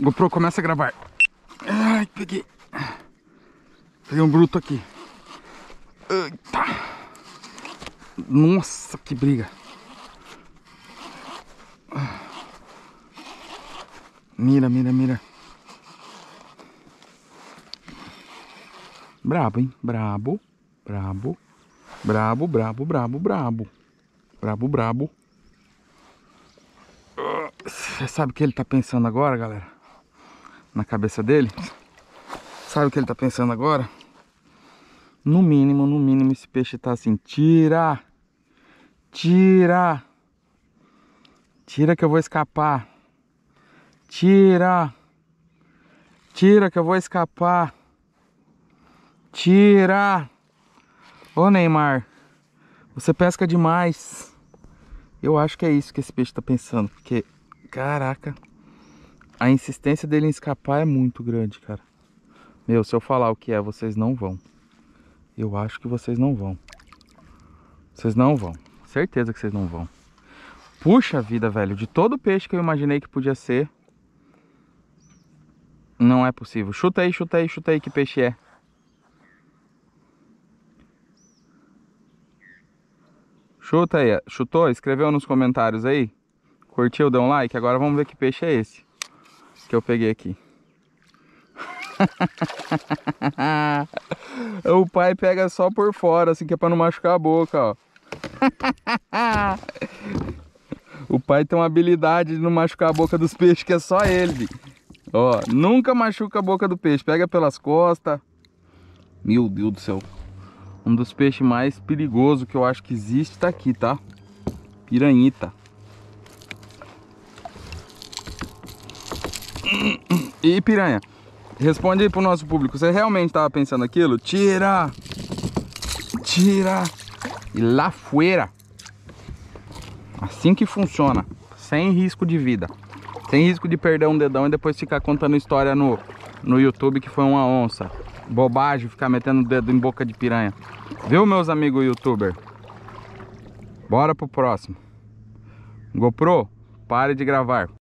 GoPro, começa a gravar. Ai, peguei. Peguei um bruto aqui. Eita. Nossa, que briga. Mira, mira, mira. Brabo, hein? Brabo, brabo, brabo, brabo, brabo, brabo. Brabo, brabo. Você sabe o que ele tá pensando agora, galera? na cabeça dele, sabe o que ele tá pensando agora? No mínimo, no mínimo, esse peixe tá assim, tira, tira, tira que eu vou escapar, tira, tira que eu vou escapar, tira. Ô Neymar, você pesca demais. Eu acho que é isso que esse peixe tá pensando, porque, caraca a insistência dele em escapar é muito grande, cara. Meu, se eu falar o que é, vocês não vão. Eu acho que vocês não vão. Vocês não vão. Certeza que vocês não vão. Puxa vida, velho. De todo peixe que eu imaginei que podia ser, não é possível. Chuta aí, chuta aí, chuta aí que peixe é. Chuta aí. É. Chutou? Escreveu nos comentários aí? Curtiu? Deu um like? Agora vamos ver que peixe é esse que eu peguei aqui. o pai pega só por fora, assim que é pra não machucar a boca, ó. o pai tem uma habilidade de não machucar a boca dos peixes, que é só ele. Ó, nunca machuca a boca do peixe. Pega pelas costas. Meu Deus do céu. Um dos peixes mais perigosos que eu acho que existe tá aqui, tá? Piranhita. E piranha, responde aí pro nosso público. Você realmente tava pensando aquilo? Tira! Tira! E lá fora. Assim que funciona. Sem risco de vida. Sem risco de perder um dedão e depois ficar contando história no, no YouTube que foi uma onça. Bobagem ficar metendo o dedo em boca de piranha. Viu, meus amigos youtuber? Bora pro próximo. GoPro, pare de gravar.